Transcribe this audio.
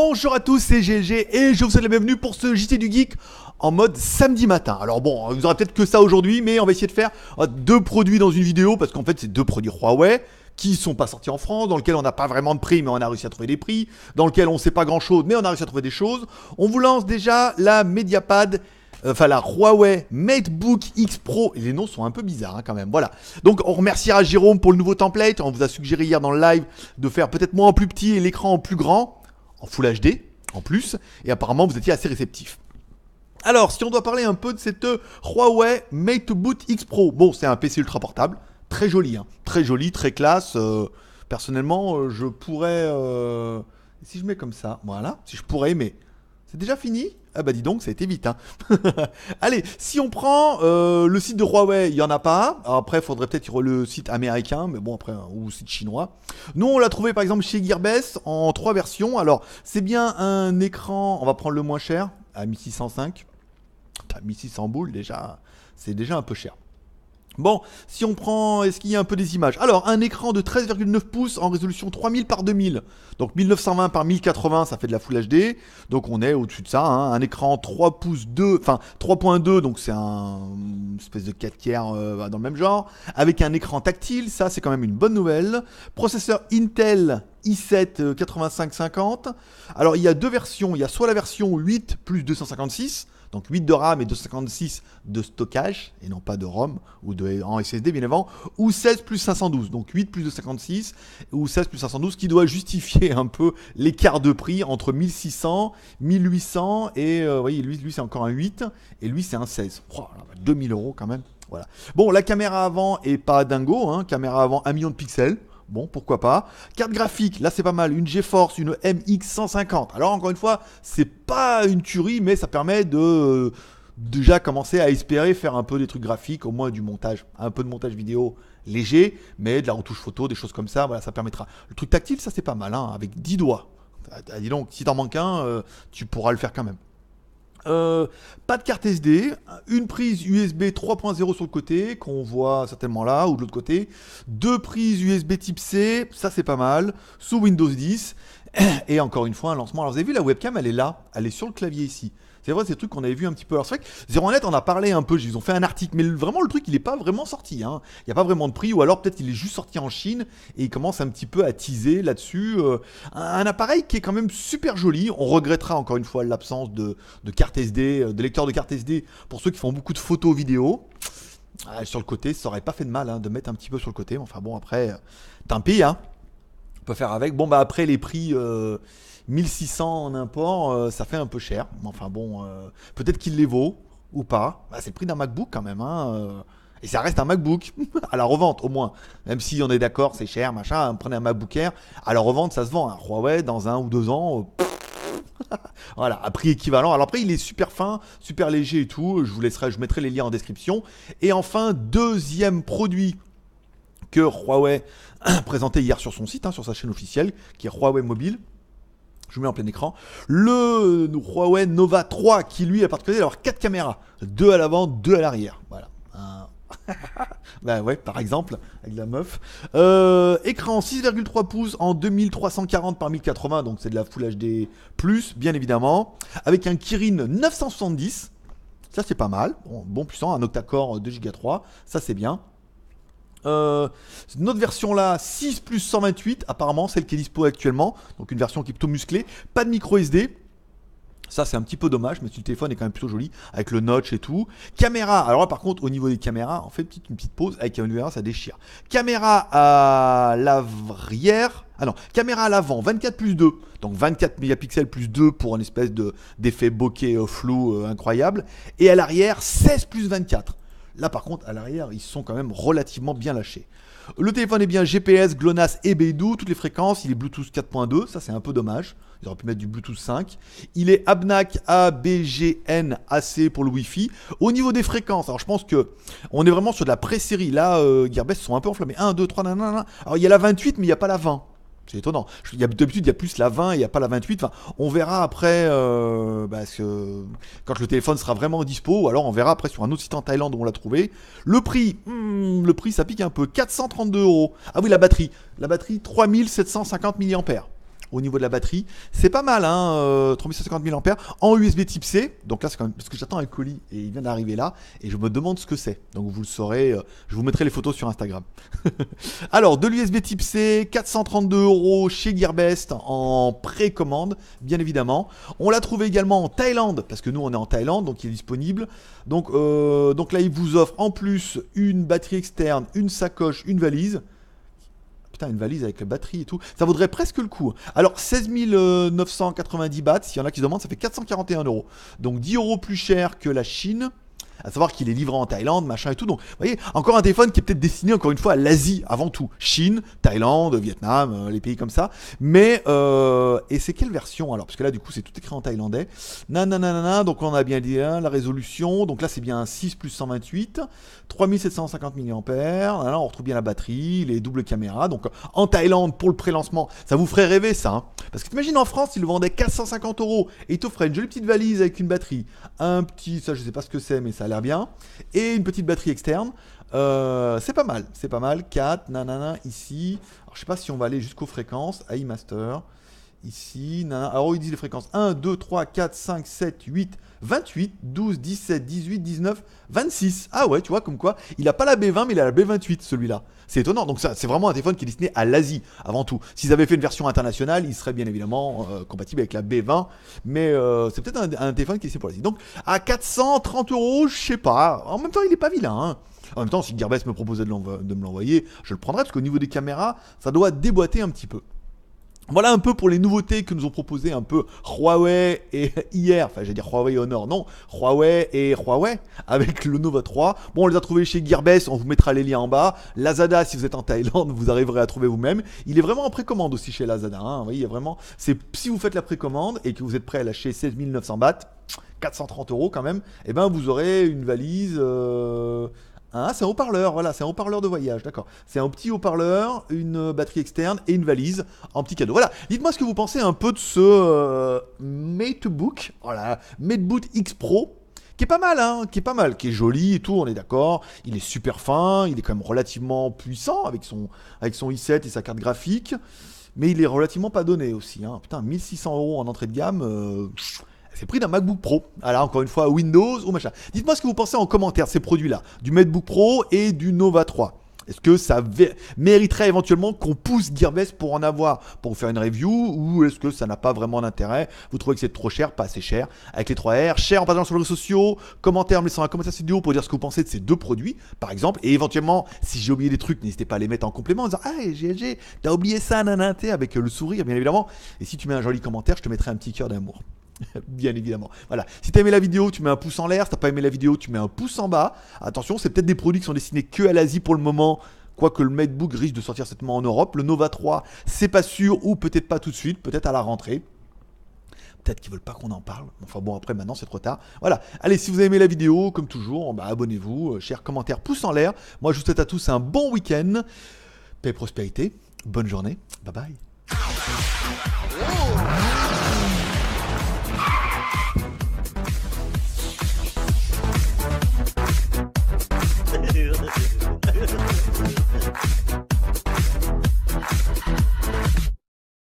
Bonjour à tous, c'est GG et je vous souhaite la bienvenue pour ce JT du Geek en mode samedi matin. Alors bon, vous aurez peut-être que ça aujourd'hui, mais on va essayer de faire euh, deux produits dans une vidéo parce qu'en fait, c'est deux produits Huawei qui sont pas sortis en France, dans lequel on n'a pas vraiment de prix, mais on a réussi à trouver des prix, dans lequel on ne sait pas grand chose, mais on a réussi à trouver des choses. On vous lance déjà la Mediapad euh, enfin la Huawei MateBook X Pro. les noms sont un peu bizarres hein, quand même. Voilà. Donc on remerciera Jérôme pour le nouveau template. On vous a suggéré hier dans le live de faire peut-être moins en plus petit et l'écran en plus grand en Full HD en plus, et apparemment vous étiez assez réceptif. Alors, si on doit parler un peu de cette euh, Huawei Mate Boot X Pro, bon, c'est un PC ultra portable, très joli, hein. très joli, très classe. Euh, personnellement, euh, je pourrais, si je mets comme ça, voilà, si je pourrais, mais c'est déjà fini. Ah bah dis donc, ça a été vite. Hein. Allez, si on prend euh, le site de Huawei, il n'y en a pas. Après, il faudrait peut-être le site américain, mais bon, après, hein, ou le site chinois. Nous, on l'a trouvé par exemple chez Gearbest en trois versions. Alors, c'est bien un écran, on va prendre le moins cher, à 1605. À 1600 boules déjà, c'est déjà un peu cher. Bon, si on prend, est-ce qu'il y a un peu des images Alors, un écran de 13,9 pouces en résolution 3000 par 2000. Donc 1920 par 1080, ça fait de la Full HD. Donc on est au-dessus de ça. Hein. Un écran 3 pouces 2, enfin 3.2, donc c'est un une espèce de 4 tiers euh, dans le même genre. Avec un écran tactile, ça c'est quand même une bonne nouvelle. Processeur Intel i7 8550. Euh, Alors il y a deux versions. Il y a soit la version 8 plus 256 donc 8 de RAM et 256 de stockage, et non pas de ROM ou de, en SSD bien avant, ou 16 plus 512, donc 8 plus 256 ou 16 plus 512, qui doit justifier un peu l'écart de prix entre 1600, 1800 et euh, vous voyez, lui, lui c'est encore un 8 et lui c'est un 16. 2000 euros quand même. Voilà. Bon, la caméra avant est pas dingo, hein. caméra avant 1 million de pixels. Bon, pourquoi pas. Carte graphique, là c'est pas mal. Une GeForce, une MX 150. Alors encore une fois, c'est pas une tuerie, mais ça permet de euh, déjà commencer à espérer faire un peu des trucs graphiques, au moins du montage, un peu de montage vidéo léger, mais de la retouche photo, des choses comme ça. Voilà, ça permettra. Le truc tactile, ça c'est pas mal, hein, avec 10 doigts. Ah, ah, dis donc, si t'en manques un, euh, tu pourras le faire quand même. Euh, pas de carte SD, une prise USB 3.0 sur le côté, qu'on voit certainement là, ou de l'autre côté. Deux prises USB type C, ça c'est pas mal, sous Windows 10. Et encore une fois, un lancement. Alors vous avez vu, la webcam, elle est là, elle est sur le clavier ici. C'est vrai, c'est le truc qu'on avait vu un petit peu. Alors c'est vrai que Zeronet Net, on a parlé un peu, ils ont fait un article, mais vraiment le truc, il n'est pas vraiment sorti. Hein. Il n'y a pas vraiment de prix, ou alors peut-être qu'il est juste sorti en Chine et il commence un petit peu à teaser là-dessus. Euh, un, appareil qui est quand même super joli. On regrettera encore une fois l'absence de, de carte SD, euh, de lecteur de carte SD pour ceux qui font beaucoup de photos vidéo. Ah, sur le côté, ça aurait pas fait de mal hein, de mettre un petit peu sur le côté. Enfin bon, après, euh, tant pis, hein faire avec. Bon, bah après, les prix. 1600 euh, en import, euh, ça fait un peu cher. Enfin bon, euh, peut-être qu'il les vaut ou pas. Bah, c'est le prix d'un MacBook quand même. Hein. Et ça reste un MacBook, à la revente au moins. Même si on est d'accord, c'est cher, machin, hein, prenez un MacBook Air, à la revente, ça se vend. à hein. Huawei, dans un ou deux ans, voilà, à prix équivalent. Alors après, il est super fin, super léger et tout. Je vous laisserai, je mettrai les liens en description. Et enfin, deuxième produit que Huawei présentait hier sur son site, hein, sur sa chaîne officielle, qui est Huawei Mobile. Je vous mets en plein écran. Le Huawei Nova 3, qui lui a particulier alors 4 caméras. 2 à l'avant, 2 à l'arrière. Voilà. bah ouais, par exemple, avec la meuf. Euh, écran 6,3 pouces en 2340 par 1080, donc c'est de la Full HD+, bien évidemment. Avec un Kirin 970, ça c'est pas mal. Bon, puissant, un octa-core 2 euh, Go ça c'est bien. Euh, notre version là, 6 plus 128, apparemment, celle qui est dispo actuellement. Donc une version qui est plutôt musclée. Pas de micro SD. Ça, c'est un petit peu dommage, mais le téléphone est quand même plutôt joli, avec le notch et tout. Caméra, alors là, par contre, au niveau des caméras, on fait une petite, petite pause. Avec une caméra, ça déchire. Caméra à l'arrière. Ah caméra à l'avant, 24 plus 2. Donc 24 mégapixels plus 2 pour un espèce d'effet bokeh euh, flou euh, incroyable. Et à l'arrière, 16 plus 24. Là, par contre, à l'arrière, ils sont quand même relativement bien lâchés. Le téléphone est bien GPS, GLONASS et Beidou, toutes les fréquences. Il est Bluetooth 4.2, ça c'est un peu dommage. Ils auraient pu mettre du Bluetooth 5. Il est ABNAC, ABGN, AC pour le Wi-Fi. Au niveau des fréquences, alors je pense que on est vraiment sur de la pré-série. Là, euh, Gearbest sont un peu enflammés. 1, 2, 3, nanana. Alors il y a la 28, mais il n'y a pas la 20. C'est étonnant. D'habitude, il y a plus la 20, il n'y a pas la 28. on verra après, euh, quand le téléphone sera vraiment dispo, alors on verra après sur un autre site en Thaïlande où on l'a trouvé. Le prix, hmm, le prix, ça pique un peu. 432 euros. Ah oui, la batterie. La batterie, 3750 mAh au niveau de la batterie. C'est pas mal, hein, euh, mAh en USB type C. Donc là, c'est quand même parce que j'attends un colis et il vient d'arriver là et je me demande ce que c'est. Donc vous le saurez, euh, je vous mettrai les photos sur Instagram. Alors, de l'USB type C, 432 euros chez Gearbest en précommande, bien évidemment. On l'a trouvé également en Thaïlande parce que nous on est en Thaïlande donc il est disponible. Donc, euh, donc là, il vous offre en plus une batterie externe, une sacoche, une valise putain, une valise avec la batterie et tout, ça vaudrait presque le coup. Alors 16 990 bahts, s'il y en a qui se demandent, ça fait 441 euros. Donc 10 euros plus cher que la Chine. À savoir qu'il est livré en Thaïlande, machin et tout. Donc, vous voyez, encore un téléphone qui est peut-être destiné, encore une fois, à l'Asie avant tout. Chine, Thaïlande, Vietnam, euh, les pays comme ça. Mais, euh, et c'est quelle version alors Parce que là, du coup, c'est tout écrit en thaïlandais. na. donc on a bien dit hein, la résolution. Donc là, c'est bien un 6 plus 128, 3750 mAh. Là, on retrouve bien la batterie, les doubles caméras. Donc en Thaïlande, pour le pré-lancement, ça vous ferait rêver ça. Hein. Parce que t'imagines en France, ils le vendaient 450 euros et ils t'offraient une jolie petite valise avec une batterie. Un petit, ça je sais pas ce que c'est, mais ça l'air bien. Et une petite batterie externe. Euh, c'est pas mal, c'est pas mal. 4, nanana, ici. Alors, je sais pas si on va aller jusqu'aux fréquences. AI Master ici. Alors, il dit les fréquences 1, 2, 3, 4, 5, 7, 8, 28, 12, 17, 18, 19, 26. Ah ouais, tu vois, comme quoi, il n'a pas la B20, mais il a la B28, celui-là. C'est étonnant. Donc, ça, c'est vraiment un téléphone qui est destiné à l'Asie, avant tout. S'ils avaient fait une version internationale, il serait bien évidemment euh, compatible avec la B20, mais euh, c'est peut-être un, téléphone qui est pour l'Asie. Donc, à 430 euros, je sais pas. En même temps, il n'est pas vilain. Hein. En même temps, si Gearbest me proposait de, de me l'envoyer, je le prendrais parce qu'au niveau des caméras, ça doit déboîter un petit peu. Voilà un peu pour les nouveautés que nous ont proposées un peu Huawei et hier, enfin j'allais dire Huawei Honor, non, Huawei et Huawei avec le Nova 3. Bon, on les a trouvés chez Gearbest, on vous mettra les liens en bas. Lazada, si vous êtes en Thaïlande, vous arriverez à trouver vous-même. Il est vraiment en précommande aussi chez Lazada, hein, vous voyez, vraiment, c'est si vous faites la précommande et que vous êtes prêt à lâcher 16 900 bahts, 430 euros quand même, et eh ben vous aurez une valise... Euh, ah, c'est un haut-parleur, voilà, c'est un haut-parleur de voyage, d'accord. C'est un petit haut-parleur, une batterie externe et une valise en petit cadeau. Voilà, dites-moi ce que vous pensez un peu de ce euh, Matebook, voilà, Matebook X Pro, qui est pas mal, hein, qui est pas mal, qui est joli et tout, on est d'accord. Il est super fin, il est quand même relativement puissant avec son, avec son i7 et sa carte graphique, mais il est relativement pas donné aussi. Hein. Putain, 1600 euros en entrée de gamme, euh, c'est pris d'un MacBook Pro. Alors ah, encore une fois, Windows ou machin. Dites-moi ce que vous pensez en commentaire ces produits-là, du MacBook Pro et du Nova 3. Est-ce que ça mériterait éventuellement qu'on pousse Gearbest pour en avoir, pour faire une review, ou est-ce que ça n'a pas vraiment d'intérêt Vous trouvez que c'est trop cher, pas assez cher, avec les 3R, cher en passant sur les réseaux sociaux, commentaire, me laissant un commentaire vidéo pour dire ce que vous pensez de ces deux produits, par exemple, et éventuellement, si j'ai oublié des trucs, n'hésitez pas à les mettre en complément en disant Ah, GLG, t'as oublié ça, nanate avec le sourire, bien évidemment. Et si tu mets un joli commentaire, je te mettrai un petit cœur d'amour. Bien évidemment. Voilà. Si t'as aimé la vidéo, tu mets un pouce en l'air. Si t'as pas aimé la vidéo, tu mets un pouce en bas. Attention, c'est peut-être des produits qui sont destinés que à l'Asie pour le moment. Quoique le MateBook risque de sortir cette certainement en Europe. Le Nova 3, c'est pas sûr ou peut-être pas tout de suite, peut-être à la rentrée. Peut-être qu'ils veulent pas qu'on en parle. Enfin bon, après maintenant c'est trop tard. Voilà. Allez, si vous avez aimé la vidéo, comme toujours, bah, abonnez-vous, chers euh, commentaires, pouce en l'air. Moi je vous souhaite à tous un bon week-end. Paix et prospérité. Bonne journée. Bye bye.